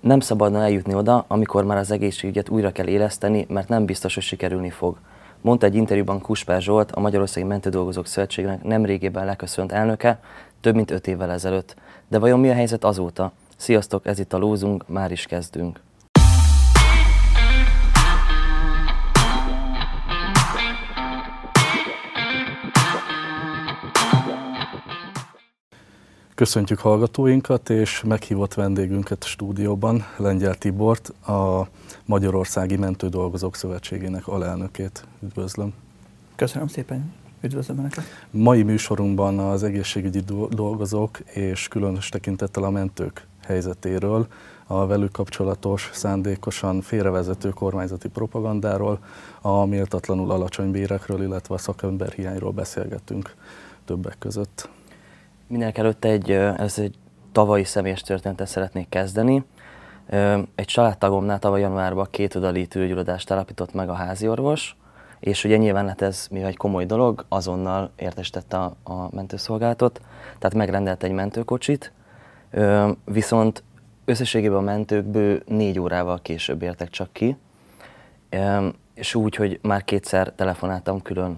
Nem szabadna eljutni oda, amikor már az egészségügyet újra kell éleszteni, mert nem biztos, hogy sikerülni fog. Mondta egy interjúban Kuspár Zsolt, a Magyarországi Mentődolgozók Szövetségnek nemrégében leköszönt elnöke, több mint öt évvel ezelőtt. De vajon mi a helyzet azóta? Sziasztok, ez itt a Lózunk, már is kezdünk. Köszöntjük hallgatóinkat és meghívott vendégünket a stúdióban, Lengyel Tibort, a Magyarországi Mentődolgozók Szövetségének alelnökét. Üdvözlöm. Köszönöm szépen. Üdvözlöm Önöket! Mai műsorunkban az egészségügyi dolgozók és különös tekintettel a mentők helyzetéről, a velük kapcsolatos, szándékosan félrevezető kormányzati propagandáról, a méltatlanul alacsony bérekről, illetve a szakemberhiányról beszélgetünk többek között. Mindenek előtt egy, ez egy tavalyi személyes történetet szeretnék kezdeni. Egy családtagomnál tavaly januárban két ödali tűrgyulladást állapított meg a házi orvos, és ugye nyilván hát ez mivel egy komoly dolog, azonnal értesítette a, a mentőszolgálatot, tehát megrendelt egy mentőkocsit, viszont összességében a mentők bő négy órával később értek csak ki, és úgy, hogy már kétszer telefonáltam külön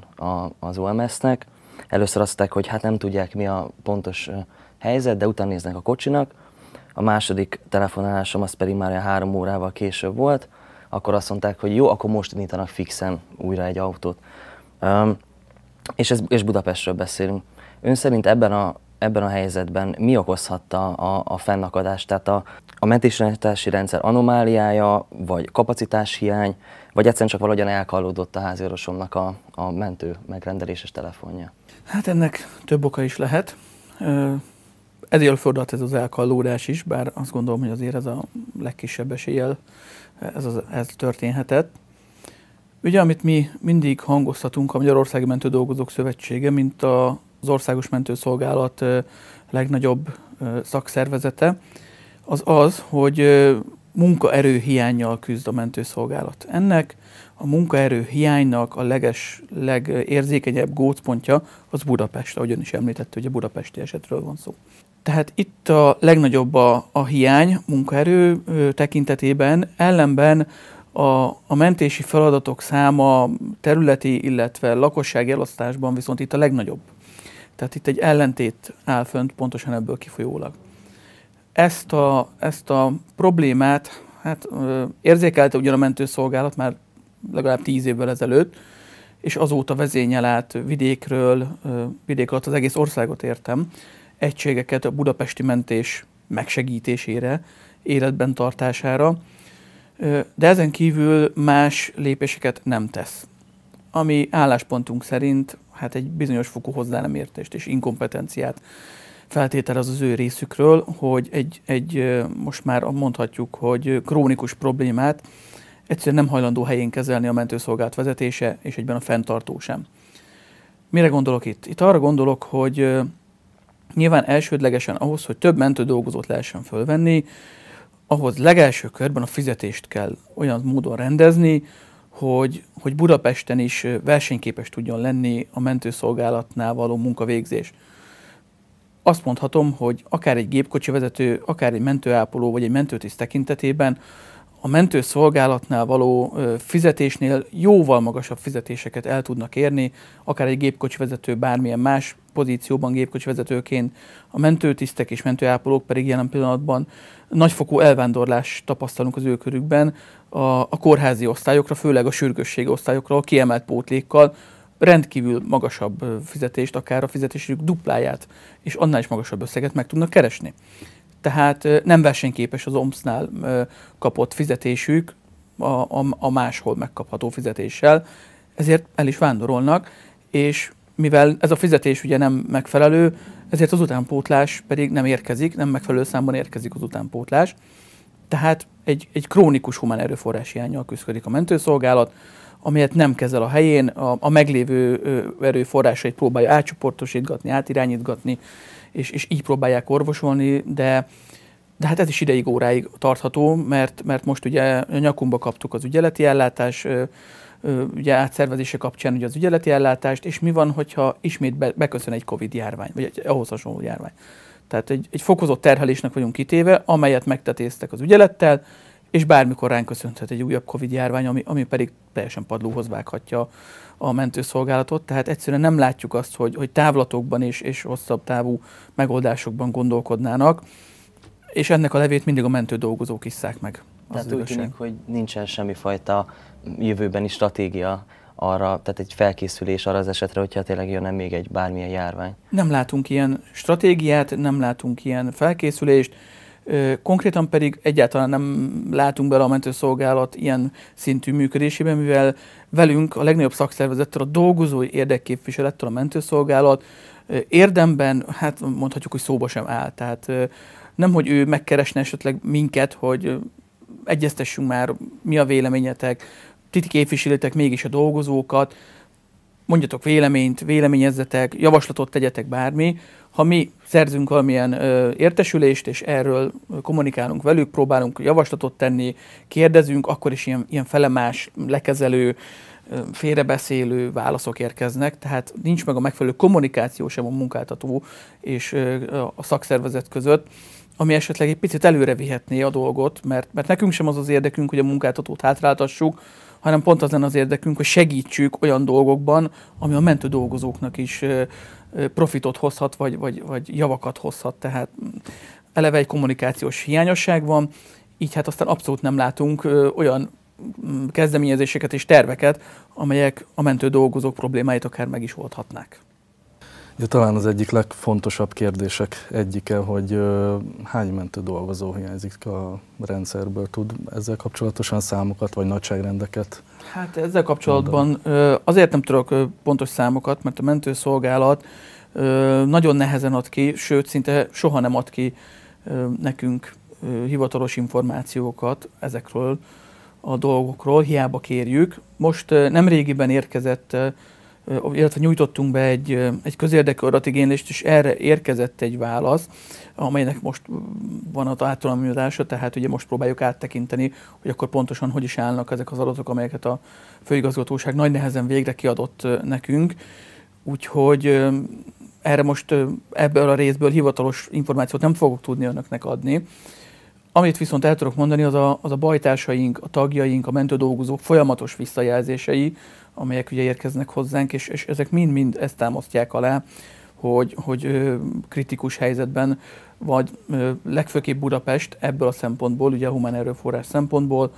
az OMS-nek, Először azt mondták, hogy hát nem tudják mi a pontos helyzet, de utána néznek a kocsinak. A második telefonálásom az pedig már három órával később volt, akkor azt mondták, hogy jó, akkor most indítanak fixen újra egy autót. Um, és, ez, és Budapestről beszélünk. Ön szerint ebben a ebben a helyzetben mi okozhatta a, a fennakadást? Tehát a, a mentésrendetási rendszer anomáliája, vagy kapacitáshiány, vagy egyszerűen csak valahogyan elkallódott a háziorvosomnak a, a mentő megrendeléses telefonja? Hát ennek több oka is lehet. Ezért fordult ez az elkallódás is, bár azt gondolom, hogy azért ez a legkisebb eséllyel ez, az, ez történhetett. Ugye, amit mi mindig hangoztatunk a Magyarországi Mentő Dolgozók Szövetsége, mint a az Országos Mentőszolgálat legnagyobb szakszervezete, az az, hogy munkaerő hiányjal küzd a mentőszolgálat. Ennek a munkaerő hiánynak a leges, legérzékenyebb gócpontja az Budapest, ahogy ön is említette, hogy a budapesti esetről van szó. Tehát itt a legnagyobb a, a hiány munkaerő tekintetében, ellenben a, a mentési feladatok száma területi, illetve lakosság elosztásban viszont itt a legnagyobb. Tehát itt egy ellentét áll fönt pontosan ebből kifolyólag. Ezt a, ezt a problémát hát, érzékelte ugyan a mentőszolgálat már legalább tíz évvel ezelőtt, és azóta vezényel át vidékről, vidék alatt az egész országot értem, egységeket a budapesti mentés megsegítésére, életben tartására, de ezen kívül más lépéseket nem tesz ami álláspontunk szerint hát egy bizonyos fokú hozzánemértést és inkompetenciát feltételez az ő részükről, hogy egy, egy most már mondhatjuk, hogy krónikus problémát egyszerűen nem hajlandó helyén kezelni a mentőszolgált vezetése, és egyben a fenntartó sem. Mire gondolok itt? Itt arra gondolok, hogy nyilván elsődlegesen ahhoz, hogy több mentő dolgozót lehessen fölvenni, ahhoz legelső körben a fizetést kell olyan módon rendezni, hogy, hogy Budapesten is versenyképes tudjon lenni a mentőszolgálatnál való munkavégzés. Azt mondhatom, hogy akár egy gépkocsi vezető, akár egy mentőápoló vagy egy mentőtiszt tekintetében a mentőszolgálatnál való fizetésnél jóval magasabb fizetéseket el tudnak érni, akár egy vezető bármilyen más pozícióban vezetőként, a mentőtisztek és mentőápolók pedig jelen pillanatban nagyfokú elvándorlás tapasztalunk az ő körükben, a, a kórházi osztályokra, főleg a sürgősségi osztályokra, a kiemelt pótlékkal rendkívül magasabb fizetést, akár a fizetésük dupláját, és annál is magasabb összeget meg tudnak keresni. Tehát nem versenyképes az OMSZ-nál kapott fizetésük a, a, a máshol megkapható fizetéssel, ezért el is vándorolnak, és mivel ez a fizetés ugye nem megfelelő, ezért az utánpótlás pedig nem érkezik, nem megfelelő számban érkezik az utánpótlás. Tehát egy, egy krónikus humán erőforrás hiányjal küzdik a mentőszolgálat, amelyet nem kezel a helyén, a, a meglévő erőforrásait próbálja átcsoportosítgatni, átirányítgatni, és, és így próbálják orvosolni, de, de hát ez is ideig, óráig tartható, mert, mert most ugye nyakunkba kaptuk az ügyeleti ellátás, ugye átszervezése kapcsán ugye az ügyeleti ellátást, és mi van, hogyha ismét be, beköszön egy Covid járvány, vagy egy ahhoz hasonló járvány. Tehát egy, egy fokozott terhelésnek vagyunk kitéve, amelyet megtetéztek az ügyelettel, és bármikor ránk köszönhet egy újabb Covid-járvány, ami, ami pedig teljesen padlóhoz vághatja a mentőszolgálatot. Tehát egyszerűen nem látjuk azt, hogy, hogy távlatokban és, és hosszabb távú megoldásokban gondolkodnának, és ennek a levét mindig a mentő dolgozók isszák meg. Az Tehát úgy tűnik, hogy nincsen semmifajta jövőbeni stratégia arra, tehát egy felkészülés arra az esetre, hogyha tényleg jönne még egy bármilyen járvány. Nem látunk ilyen stratégiát, nem látunk ilyen felkészülést, konkrétan pedig egyáltalán nem látunk bele a mentőszolgálat ilyen szintű működésében, mivel velünk a legnagyobb szakszervezettől, a dolgozói érdekképviselettől a mentőszolgálat érdemben, hát mondhatjuk, hogy szóba sem áll. Tehát nem, hogy ő megkeresne esetleg minket, hogy egyeztessünk már, mi a véleményetek, titi képviselőtek mégis a dolgozókat, mondjatok véleményt, véleményezzetek, javaslatot tegyetek bármi. Ha mi szerzünk valamilyen ö, értesülést, és erről kommunikálunk velük, próbálunk javaslatot tenni, kérdezünk, akkor is ilyen, ilyen felemás, lekezelő, ö, félrebeszélő válaszok érkeznek, tehát nincs meg a megfelelő kommunikáció sem a munkáltató és ö, a szakszervezet között ami esetleg egy picit előre vihetné a dolgot, mert, mert nekünk sem az az érdekünk, hogy a munkáltatót hátráltassuk, hanem pont az lenne az érdekünk, hogy segítsük olyan dolgokban, ami a mentő dolgozóknak is profitot hozhat, vagy, vagy, vagy javakat hozhat. Tehát eleve egy kommunikációs hiányosság van, így hát aztán abszolút nem látunk olyan mm, kezdeményezéseket és terveket, amelyek a mentő dolgozók problémáit akár meg is oldhatnák. De talán az egyik legfontosabb kérdések egyike, hogy hány mentő dolgozó hiányzik a rendszerből. Tud ezzel kapcsolatosan számokat vagy nagyságrendeket? Hát ezzel kapcsolatban mondani. azért nem tudok pontos számokat, mert a mentőszolgálat nagyon nehezen ad ki, sőt szinte soha nem ad ki nekünk hivatalos információkat ezekről a dolgokról, hiába kérjük. Most nem régiben érkezett illetve nyújtottunk be egy, egy közérdekű adatigénylést, és erre érkezett egy válasz, amelynek most van a átalamiadása, tehát ugye most próbáljuk áttekinteni, hogy akkor pontosan hogy is állnak ezek az adatok, amelyeket a főigazgatóság nagy nehezen végre kiadott nekünk. Úgyhogy erre most ebből a részből hivatalos információt nem fogok tudni önöknek adni, amit viszont el tudok mondani, az a, az a bajtársaink, a tagjaink, a mentődolgozók folyamatos visszajelzései, amelyek ugye érkeznek hozzánk, és, és ezek mind-mind ezt támasztják alá, hogy, hogy ö, kritikus helyzetben, vagy ö, legfőképp Budapest ebből a szempontból, ugye a humán erőforrás szempontból,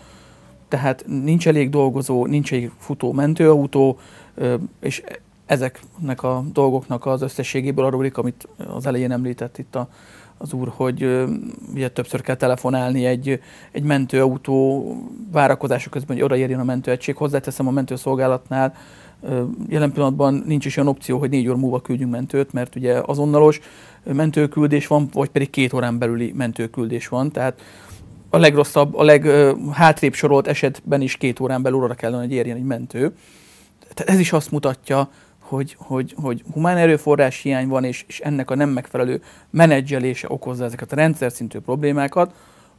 tehát nincs elég dolgozó, nincs elég futó mentőautó, ö, és ezeknek a dolgoknak az összességéből adódik, amit az elején említett itt a az úr, hogy ugye többször kell telefonálni egy, egy mentőautó várakozása közben, hogy odaérjen a mentőegység. Hozzáteszem a mentőszolgálatnál, jelen pillanatban nincs is olyan opció, hogy négy óra múlva küldjünk mentőt, mert ugye azonnalos mentőküldés van, vagy pedig két órán belüli mentőküldés van, tehát a legrosszabb, a leghátrébb sorolt esetben is két órán belül óra kellene, hogy érjen egy mentő. Tehát ez is azt mutatja, hogy, hogy, hogy humán erőforrás hiány van, és, és ennek a nem megfelelő menedzselése okozza ezeket a rendszer szintű problémákat,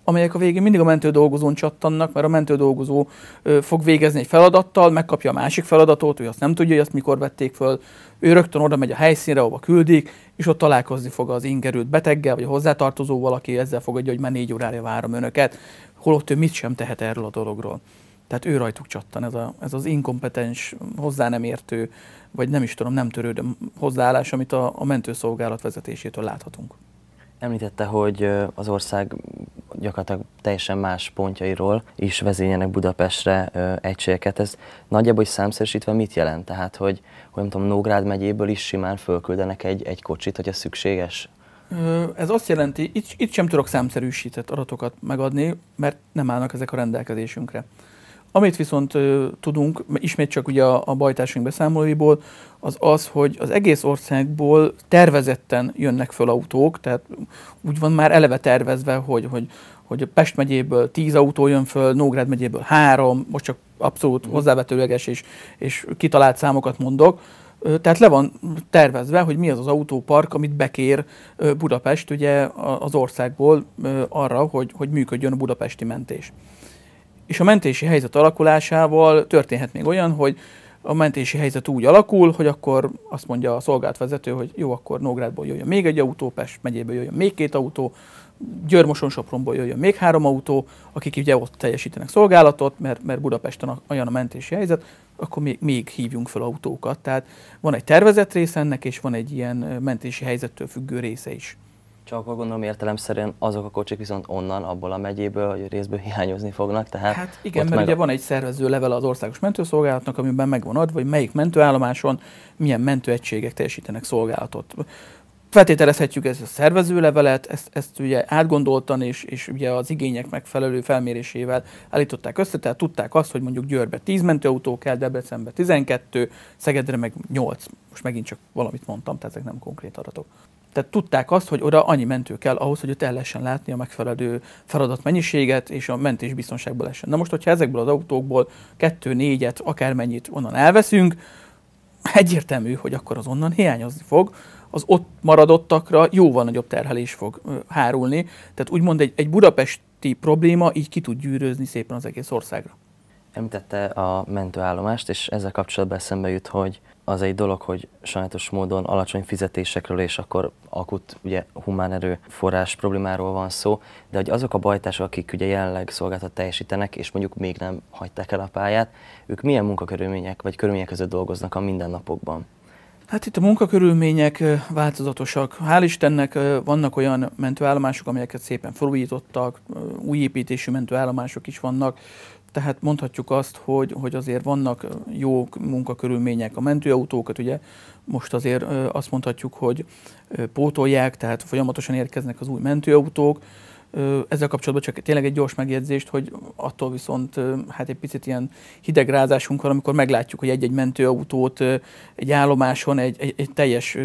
amelyek a végén mindig a mentő dolgozón csattannak, mert a mentő dolgozó ö, fog végezni egy feladattal, megkapja a másik feladatot, ő azt nem tudja, hogy azt mikor vették föl, ő rögtön oda megy a helyszínre, ahova küldik, és ott találkozni fog az ingerült beteggel, vagy a hozzátartozóval, aki ezzel fogadja, hogy már négy órája várom önöket, holott ő mit sem tehet erről a dologról. Tehát ő rajtuk csattan, ez, a, ez az inkompetens, hozzá nem értő, vagy nem is tudom, nem törődő hozzáállás, amit a, a mentőszolgálat vezetésétől láthatunk. Említette, hogy az ország gyakorlatilag teljesen más pontjairól is vezényenek Budapestre egységeket. Ez nagyjából is számszerűsítve mit jelent? Tehát, hogy, hogy mondtam, Nógrád megyéből is simán fölküldenek egy, egy kocsit, hogy ez szükséges? Ez azt jelenti, itt, itt sem tudok számszerűsített adatokat megadni, mert nem állnak ezek a rendelkezésünkre. Amit viszont ö, tudunk, ismét csak ugye a, a bajtársunk beszámolóiból, az az, hogy az egész országból tervezetten jönnek föl autók, tehát úgy van már eleve tervezve, hogy, hogy, hogy a Pest megyéből 10 autó jön föl, Nógrád megyéből 3, most csak abszolút mhm. hozzávetőleges és, és kitalált számokat mondok, tehát le van tervezve, hogy mi az az autópark, amit bekér Budapest ugye az országból arra, hogy, hogy működjön a budapesti mentés és a mentési helyzet alakulásával történhet még olyan, hogy a mentési helyzet úgy alakul, hogy akkor azt mondja a szolgáltvezető, hogy jó, akkor Nógrádból jöjjön még egy autó, Pest megyéből jöjjön még két autó, Györmoson Sopronból jöjjön még három autó, akik ugye ott teljesítenek szolgálatot, mert, mert Budapesten olyan a mentési helyzet, akkor még, még hívjunk fel autókat. Tehát van egy tervezett része ennek, és van egy ilyen mentési helyzettől függő része is. Csak akkor gondolom értelemszerűen azok a kocsik viszont onnan, abból a megyéből, hogy részből hiányozni fognak. Tehát hát igen, mert meg... ugye van egy szervező level az országos mentőszolgálatnak, amiben megvan adva, hogy melyik mentőállomáson milyen mentőegységek teljesítenek szolgálatot. Feltételezhetjük ezt a szervezőlevelet, ezt, ezt ugye átgondoltan és, és ugye az igények megfelelő felmérésével állították össze, tehát tudták azt, hogy mondjuk Győrbe 10 mentőautó kell, Debrecenbe 12, Szegedre meg 8. Most megint csak valamit mondtam, tehát ezek nem konkrét adatok. Tehát tudták azt, hogy oda annyi mentő kell ahhoz, hogy ott el lehessen látni a megfelelő mennyiséget, és a mentés biztonságból lehessen. Na most, hogyha ezekből az autókból kettő, négyet, akármennyit onnan elveszünk, egyértelmű, hogy akkor az onnan hiányozni fog, az ott maradottakra jóval nagyobb terhelés fog hárulni. Tehát úgymond egy, egy budapesti probléma így ki tud gyűrőzni szépen az egész országra. Említette a mentőállomást, és ezzel kapcsolatban eszembe jut, hogy az egy dolog, hogy sajnos módon alacsony fizetésekről és akkor akut ugye, humán erő forrás problémáról van szó, de hogy azok a bajtások, akik ugye jelenleg szolgáltat teljesítenek, és mondjuk még nem hagyták el a pályát, ők milyen munkakörülmények vagy körülmények között dolgoznak a mindennapokban? Hát itt a munkakörülmények változatosak. Hál' Istennek vannak olyan mentőállomások, amelyeket szépen felújítottak, új építésű mentőállomások is vannak, tehát mondhatjuk azt, hogy, hogy azért vannak jó munkakörülmények a mentőautókat, ugye most azért azt mondhatjuk, hogy pótolják, tehát folyamatosan érkeznek az új mentőautók, ezzel kapcsolatban csak tényleg egy gyors megjegyzést, hogy attól viszont hát egy picit ilyen hidegrázásunk van, amikor meglátjuk, hogy egy-egy mentőautót egy állomáson egy, egy, egy teljes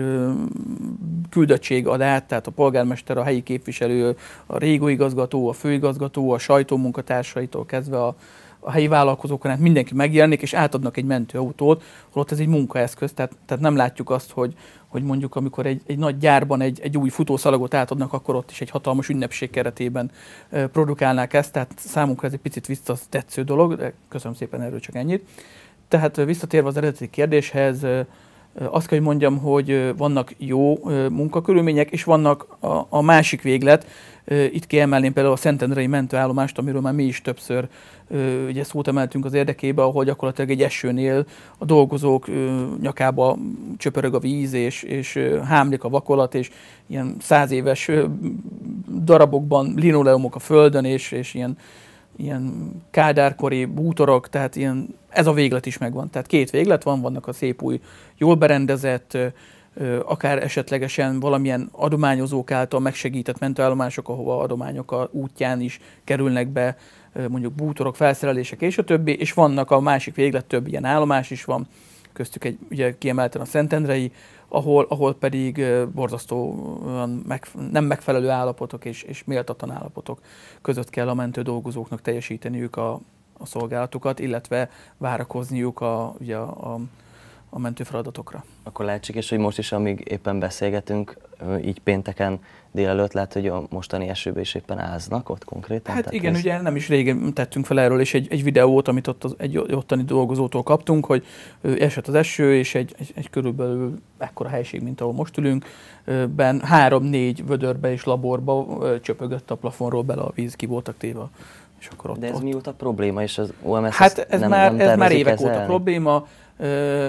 küldöttség ad át, tehát a polgármester, a helyi képviselő, a régóigazgató, a főigazgató, a sajtómunkatársaitól kezdve a a helyi vállalkozókon át mindenki megjelenik, és átadnak egy mentőautót, holott ez egy munkaeszköz, tehát, tehát nem látjuk azt, hogy, hogy mondjuk amikor egy, egy nagy gyárban egy, egy új futószalagot átadnak, akkor ott is egy hatalmas ünnepség keretében produkálnák ezt, tehát számunkra ez egy picit visszatetsző dolog, de köszönöm szépen erről csak ennyit. Tehát visszatérve az eredeti kérdéshez, azt kell, hogy mondjam, hogy vannak jó munkakörülmények, és vannak a, a másik véglet. Itt kiemelném például a Szentendrei mentőállomást, amiről már mi is többször ugye szót emeltünk az érdekébe, ahol gyakorlatilag egy esőnél a dolgozók nyakába csöpörög a víz, és, és hámlik a vakolat, és ilyen száz éves darabokban linoleumok a földön, és, és ilyen ilyen kádárkori bútorok, tehát ilyen, ez a véglet is megvan. Tehát két véglet van, vannak a szép új, jól berendezett, akár esetlegesen valamilyen adományozók által megsegített mentőállomások, ahova adományok a útján is kerülnek be, mondjuk bútorok, felszerelések és a többi, és vannak a másik véglet több ilyen állomás is van, köztük egy, ugye kiemelten a Szentendrei, ahol, ahol pedig borzasztóan meg, nem megfelelő állapotok és, és méltatlan állapotok között kell a mentő dolgozóknak teljesíteniük a, a szolgálatukat, illetve várakozniuk a, ugye a, a a mentő feladatokra. Akkor lehetséges, hogy most is, amíg éppen beszélgetünk, így pénteken délelőtt lehet, hogy a mostani esőben is éppen áznak ott konkrétan? Hát Tehát igen, ez... ugye nem is régen tettünk fel erről, és egy, egy videót, amit ott az, egy ottani dolgozótól kaptunk, hogy esett az eső, és egy, egy, egy körülbelül ekkora helység, mint ahol most ülünk, ben három-négy vödörbe és laborba csöpögött a plafonról bele a víz, ki voltak téve és akkor ott, De ez ott... mióta probléma, és az OMS Hát ez nem, már, nem ez már évek ezzel? óta probléma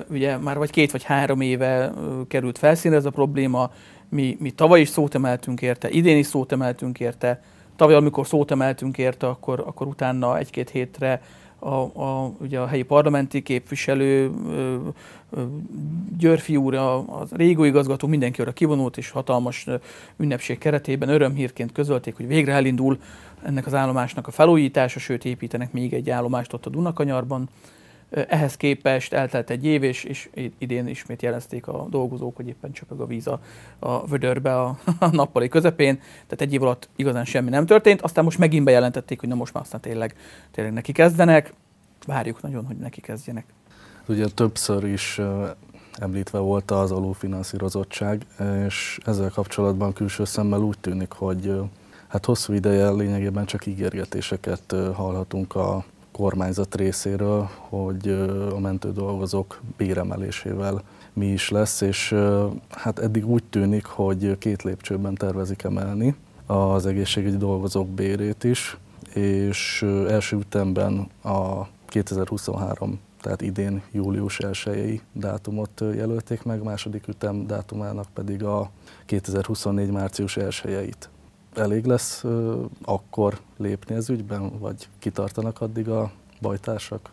ugye már vagy két vagy három éve került felszínre ez a probléma, mi, mi tavaly is szót emeltünk érte, idén is szót emeltünk érte, tavaly, amikor szót emeltünk érte, akkor, akkor utána egy-két hétre a, a, ugye a helyi parlamenti képviselő, Györfi úr, a, a régó igazgató, mindenki arra kivonult, és hatalmas ünnepség keretében örömhírként közölték, hogy végre elindul ennek az állomásnak a felújítása, sőt építenek még egy állomást ott a Dunakanyarban. Ehhez képest eltelt egy év, és, és idén ismét jelezték a dolgozók, hogy éppen csöpög a víz a, a vödörbe a, a nappali közepén, tehát egy év alatt igazán semmi nem történt, aztán most megint bejelentették, hogy na most már aztán tényleg, tényleg neki kezdenek, várjuk nagyon, hogy neki kezdjenek. Ugye többször is említve volt az alulfinanszírozottság, és ezzel kapcsolatban külső szemmel úgy tűnik, hogy hát hosszú ideje lényegében csak ígérgetéseket hallhatunk a kormányzat részéről, hogy a mentő dolgozók béremelésével mi is lesz, és hát eddig úgy tűnik, hogy két lépcsőben tervezik emelni az egészségügyi dolgozók bérét is, és első ütemben a 2023 tehát idén július 1 dátumot jelölték meg, második ütem dátumának pedig a 2024 március 1 elég lesz akkor lépni az ügyben, vagy kitartanak addig a bajtársak?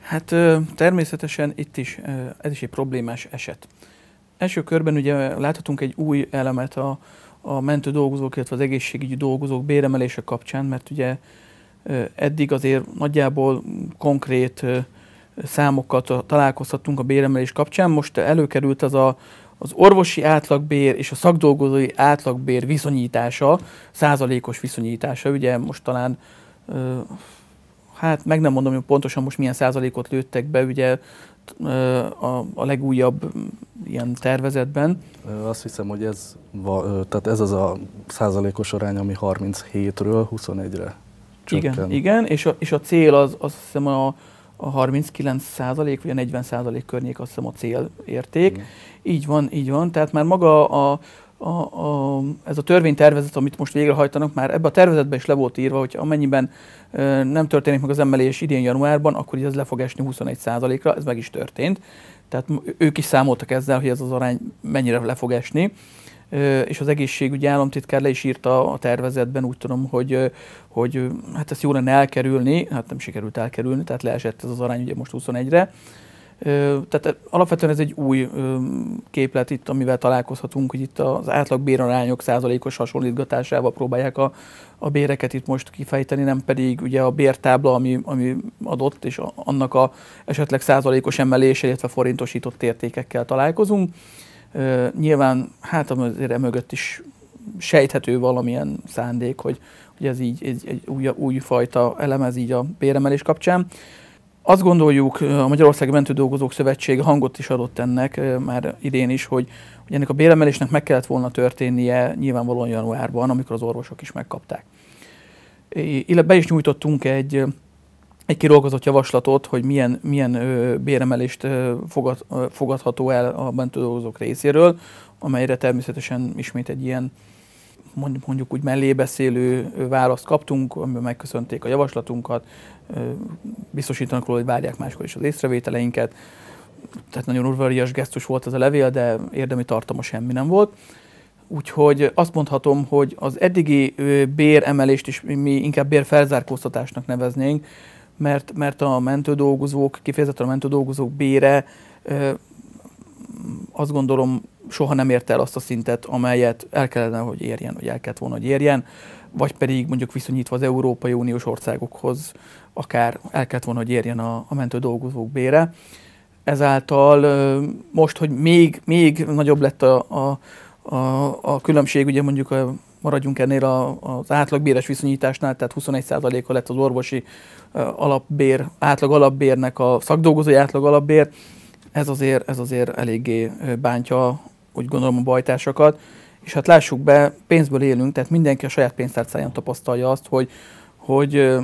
Hát természetesen itt is, ez is egy problémás eset. Első körben ugye láthatunk egy új elemet a, a mentő dolgozók, illetve az egészségügyi dolgozók béremelése kapcsán, mert ugye eddig azért nagyjából konkrét számokkal találkozhattunk a béremelés kapcsán. Most előkerült az a, az orvosi átlagbér és a szakdolgozói átlagbér viszonyítása, százalékos viszonyítása, ugye most talán, hát meg nem mondom, hogy pontosan most milyen százalékot lőttek be, ugye a, a legújabb ilyen tervezetben. Azt hiszem, hogy ez, tehát ez az a százalékos arány, ami 37-ről 21-re csökken. Igen, igen és, a, és a cél az, azt hiszem a a 39 százalék, vagy a 40 százalék környék azt hiszem a célérték. Igen. Így van, így van. Tehát már maga a, a, a, ez a törvénytervezet, amit most végrehajtanak, már ebbe a tervezetbe is le volt írva, hogy amennyiben e, nem történik meg az emelés idén januárban, akkor ez le fog esni 21 százalékra ez meg is történt. Tehát ők is számoltak ezzel, hogy ez az arány mennyire le fog esni és az egészségügyi államtitkár le is írta a tervezetben, úgy tudom, hogy, hogy hát ezt jó lenne elkerülni, hát nem sikerült elkerülni, tehát leesett ez az arány ugye most 21-re. Tehát alapvetően ez egy új képlet itt, amivel találkozhatunk, hogy itt az átlag bérarányok százalékos hasonlítgatásával próbálják a, a béreket itt most kifejteni, nem pedig ugye a bértábla, ami, ami adott, és annak a esetleg százalékos emelése, illetve forintosított értékekkel találkozunk. Nyilván hát azért mögött is sejthető valamilyen szándék, hogy, hogy ez így egy, egy új, újfajta elem, így a béremelés kapcsán. Azt gondoljuk, a Magyarországi Mentő Dolgozók Szövetség hangot is adott ennek már idén is, hogy, hogy ennek a béremelésnek meg kellett volna történnie nyilvánvalóan januárban, amikor az orvosok is megkapták. Illetve be is nyújtottunk egy egy kirolgozott javaslatot, hogy milyen, milyen ö, béremelést ö, fogad, ö, fogadható el a bentudózók részéről, amelyre természetesen ismét egy ilyen mondjuk, mondjuk úgy mellébeszélő választ kaptunk, amiben megköszönték a javaslatunkat, biztosítanak róla, hogy várják máskor is az észrevételeinket. Tehát nagyon urvarias gesztus volt ez a levél, de érdemi tartalma semmi nem volt. Úgyhogy azt mondhatom, hogy az eddigi béremelést is mi inkább bérfelzárkóztatásnak neveznénk, mert, mert a mentődolgozók, kifejezetten a mentődolgozók bére azt gondolom soha nem érte el azt a szintet, amelyet el kellene, hogy érjen, vagy el kellett volna, hogy érjen, vagy pedig mondjuk viszonyítva az Európai Uniós országokhoz akár el kellett volna, hogy érjen a, a mentő dolgozók bére. Ezáltal most, hogy még, még nagyobb lett a, a, a, a különbség, ugye mondjuk a, maradjunk ennél a, az átlagbéres viszonyításnál, tehát 21%-a lett az orvosi alapbér, átlag alapbérnek a szakdolgozói átlag alapbér, ez azért, ez azért eléggé bántja, úgy gondolom, a bajtásokat. És hát lássuk be, pénzből élünk, tehát mindenki a saját pénztárcáján tapasztalja azt, hogy, hogy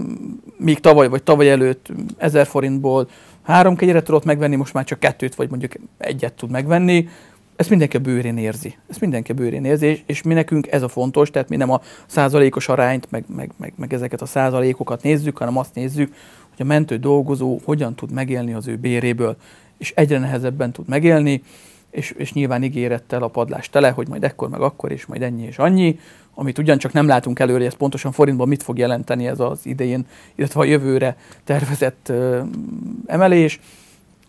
még tavaly vagy tavaly előtt 1000 forintból három kegyre tudott megvenni, most már csak kettőt vagy mondjuk egyet tud megvenni, ezt mindenki a bőrén érzi. Ezt mindenki a bőrén érzi, és, és mi nekünk ez a fontos, tehát mi nem a százalékos arányt, meg, meg, meg, meg ezeket a százalékokat nézzük, hanem azt nézzük, hogy a mentő dolgozó hogyan tud megélni az ő béréből, és egyre nehezebben tud megélni, és, és nyilván ígérettel a padlás tele, hogy majd ekkor, meg akkor, és majd ennyi és annyi, amit ugyancsak nem látunk előre, ez pontosan forintban mit fog jelenteni ez az idején, illetve a jövőre tervezett ö, emelés,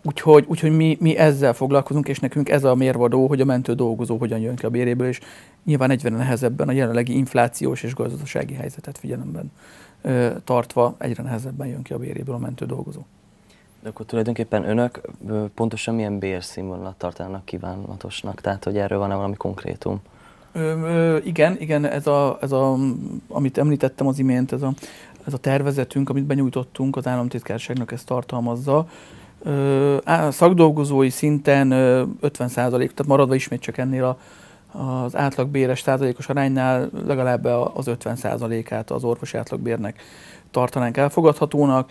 Úgyhogy, úgyhogy mi, mi ezzel foglalkozunk, és nekünk ez a mérvadó, hogy a mentő dolgozó hogyan jön ki a béréből, és nyilván egyre nehezebben a jelenlegi inflációs és gazdasági helyzetet figyelemben ö, tartva egyre nehezebben jön ki a béréből a mentő dolgozó. De akkor tulajdonképpen önök pontosan milyen bérszínvonalat tartanak kívánatosnak? Tehát, hogy erről van-e valami konkrétum? Ö, ö, igen, igen, ez a, ez a, amit említettem az imént, ez a, ez a tervezetünk, amit benyújtottunk az államtitkárságnak, ezt tartalmazza szakdolgozói szinten 50 százalék, tehát maradva ismét csak ennél a, az átlagbéres százalékos aránynál legalább az 50 százalékát az orvos átlagbérnek tartanánk elfogadhatónak,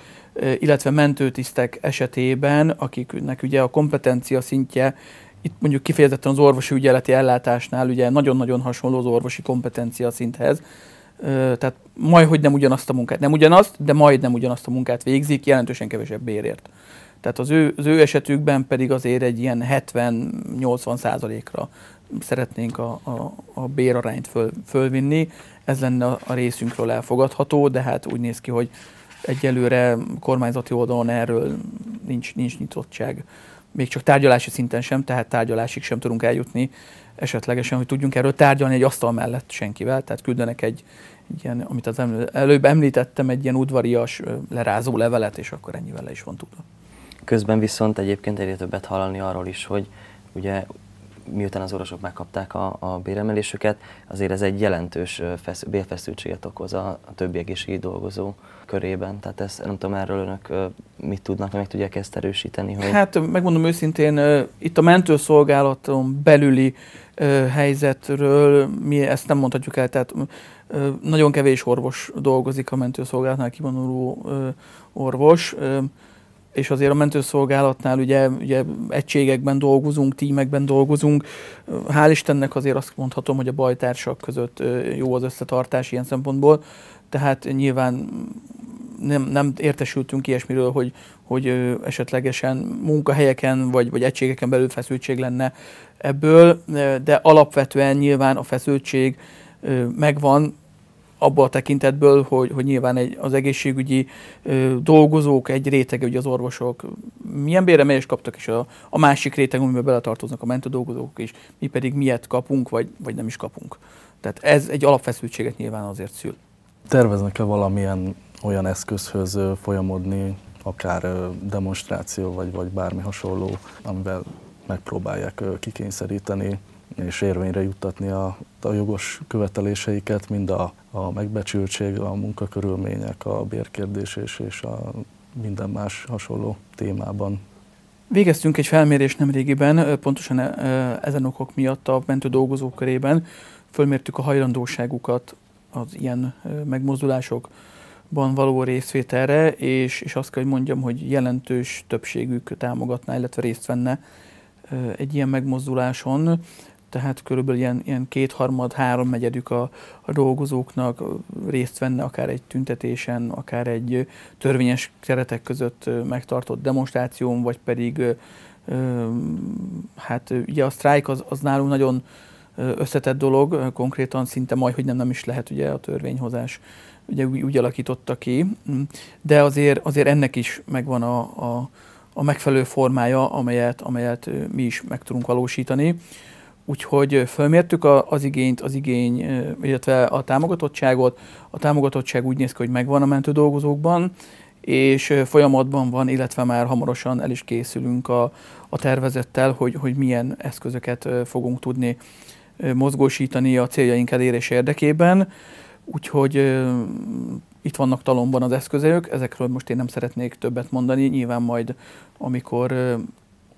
illetve mentőtisztek esetében, akiknek ugye a kompetencia szintje itt mondjuk kifejezetten az orvosi ügyeleti ellátásnál ugye nagyon-nagyon hasonló az orvosi kompetencia szinthez, tehát majd, hogy nem ugyanazt a munkát, nem ugyanazt, de majd nem ugyanazt a munkát végzik, jelentősen kevesebb bérért. Tehát az ő, az ő esetükben pedig azért egy ilyen 70-80 százalékra szeretnénk a, a, a bérarányt föl, fölvinni. Ez lenne a részünkről elfogadható, de hát úgy néz ki, hogy egyelőre kormányzati oldalon erről nincs, nincs nyitottság. Még csak tárgyalási szinten sem, tehát tárgyalásig sem tudunk eljutni esetlegesen, hogy tudjunk erről tárgyalni egy asztal mellett senkivel, tehát küldenek egy, egy ilyen, amit az előbb említettem, egy ilyen udvarias lerázó levelet, és akkor ennyivel le is van tudva. Közben viszont egyébként egyre többet hallani arról is, hogy ugye miután az orvosok megkapták a, a béremelésüket, azért ez egy jelentős fesz, bérfeszültséget okoz a, a többi egészségügyi dolgozó körében. Tehát ezt nem tudom, erről önök mit tudnak, meg tudják ezt erősíteni? Hogy... Hát megmondom őszintén, itt a mentőszolgálaton belüli helyzetről mi ezt nem mondhatjuk el, tehát nagyon kevés orvos dolgozik a mentőszolgálatnál, kivonuló orvos és azért a mentőszolgálatnál ugye, ugye egységekben dolgozunk, tímekben dolgozunk. Hál' Istennek azért azt mondhatom, hogy a bajtársak között jó az összetartás ilyen szempontból, tehát nyilván nem, nem értesültünk ilyesmiről, hogy, hogy esetlegesen munkahelyeken vagy, vagy egységeken belül feszültség lenne ebből, de alapvetően nyilván a feszültség megvan, abból a tekintetből, hogy, hogy nyilván egy, az egészségügyi ö, dolgozók egy rétege, ugye az orvosok milyen béremelést kaptak, és a, a másik réteg, amiben beletartoznak a mentődolgozók és mi pedig miért kapunk, vagy, vagy nem is kapunk. Tehát ez egy alapfeszültséget nyilván azért szül. Terveznek-e valamilyen olyan eszközhöz folyamodni, akár demonstráció, vagy, vagy bármi hasonló, amivel megpróbálják kikényszeríteni és érvényre juttatni a, a jogos követeléseiket, mind a, a megbecsültség, a munkakörülmények, a bérkérdés és, és a minden más hasonló témában. Végeztünk egy felmérést nemrégiben, pontosan ezen okok miatt a mentő dolgozók körében fölmértük a hajlandóságukat az ilyen megmozdulásokban való részvételre, és, és azt kell, hogy mondjam, hogy jelentős többségük támogatná, illetve részt venne egy ilyen megmozduláson tehát körülbelül ilyen, ilyen kétharmad, három negyedük a, a dolgozóknak részt venne akár egy tüntetésen, akár egy törvényes keretek között megtartott demonstráción, vagy pedig hát ugye a sztrájk az, az nálunk nagyon összetett dolog, konkrétan szinte majd, hogy nem, nem is lehet ugye a törvényhozás ugye úgy, úgy alakította ki, de azért, azért ennek is megvan a, a, a megfelelő formája, amelyet, amelyet mi is meg tudunk valósítani. Úgyhogy fölmértük az igényt, az igény, illetve a támogatottságot. A támogatottság úgy néz ki, hogy megvan a mentő dolgozókban, és folyamatban van, illetve már hamarosan el is készülünk a, a tervezettel, hogy, hogy milyen eszközöket fogunk tudni mozgósítani a céljaink elérés érdekében. Úgyhogy itt vannak talomban az eszközök, ezekről most én nem szeretnék többet mondani, nyilván majd, amikor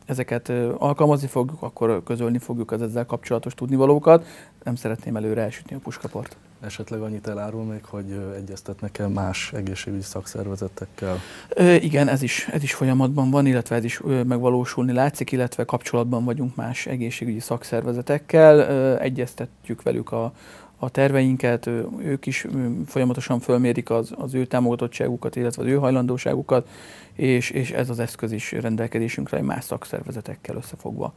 ezeket alkalmazni fogjuk, akkor közölni fogjuk az ezzel kapcsolatos tudnivalókat. Nem szeretném előre elsütni a puskaport. Esetleg annyit elárulnék, hogy egyeztetnek-e más egészségügyi szakszervezetekkel? Ö, igen, ez is, ez is folyamatban van, illetve ez is ö, megvalósulni látszik, illetve kapcsolatban vagyunk más egészségügyi szakszervezetekkel. Ö, egyeztetjük velük a, a terveinket, ők is folyamatosan fölmérik az, az ő támogatottságukat, illetve az ő hajlandóságukat, és, és ez az eszköz is rendelkezésünkre, hogy más szakszervezetekkel összefogva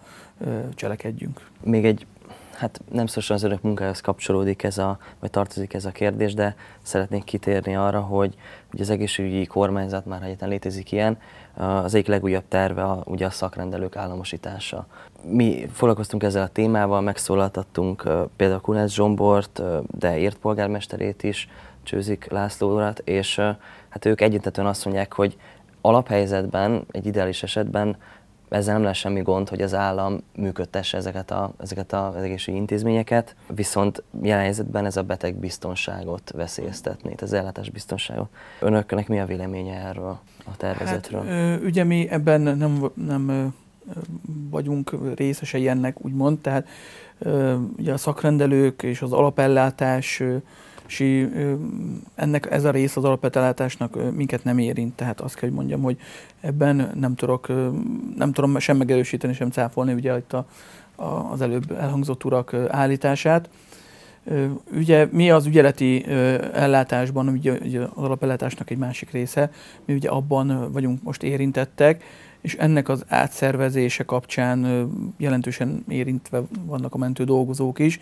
cselekedjünk. Még egy Hát nem szorosan az önök munkához kapcsolódik ez a, vagy tartozik ez a kérdés, de szeretnék kitérni arra, hogy hogy az egészségügyi kormányzat már egyetlen létezik ilyen, az egyik legújabb terve a, ugye a szakrendelők államosítása. Mi foglalkoztunk ezzel a témával, megszólaltattunk például Kunász Zsombort, de ért polgármesterét is, Csőzik László urat, és hát ők egyetetően azt mondják, hogy alaphelyzetben, egy ideális esetben ezzel nem lesz semmi gond, hogy az állam működtesse ezeket, a, ezeket az egészségügyi intézményeket, viszont jelen helyzetben ez a beteg biztonságot veszélyeztetné, az ellátás biztonságot. Önöknek mi a véleménye erről a tervezetről? Hát, ugye mi ebben nem, nem vagyunk részesei ennek, úgymond, tehát ugye a szakrendelők és az alapellátás és ennek ez a rész az alapvetelátásnak minket nem érint, tehát azt kell, hogy mondjam, hogy ebben nem tudok, nem tudom sem megerősíteni, sem cáfolni ugye itt a, a, az előbb elhangzott urak állítását. Ugye mi az ügyeleti ellátásban, ugye, ugye az alapellátásnak egy másik része, mi ugye abban vagyunk most érintettek, és ennek az átszervezése kapcsán jelentősen érintve vannak a mentő dolgozók is.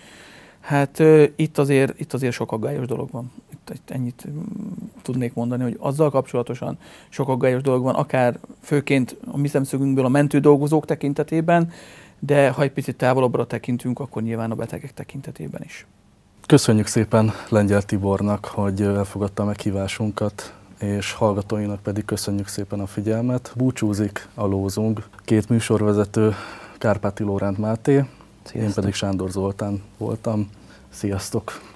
Hát itt azért, itt azért sok aggályos dolog van. Itt, itt ennyit mm, tudnék mondani, hogy azzal kapcsolatosan sok aggályos dolog van, akár főként a mi szemszögünkből a mentő dolgozók tekintetében, de ha egy picit távolabbra tekintünk, akkor nyilván a betegek tekintetében is. Köszönjük szépen Lengyel Tibornak, hogy elfogadta a meghívásunkat, és hallgatóinak pedig köszönjük szépen a figyelmet. Búcsúzik a lózunk, két műsorvezető, Kárpáti Lóránt Máté, én pedig Sándor Zoltán voltam. Sziasztok!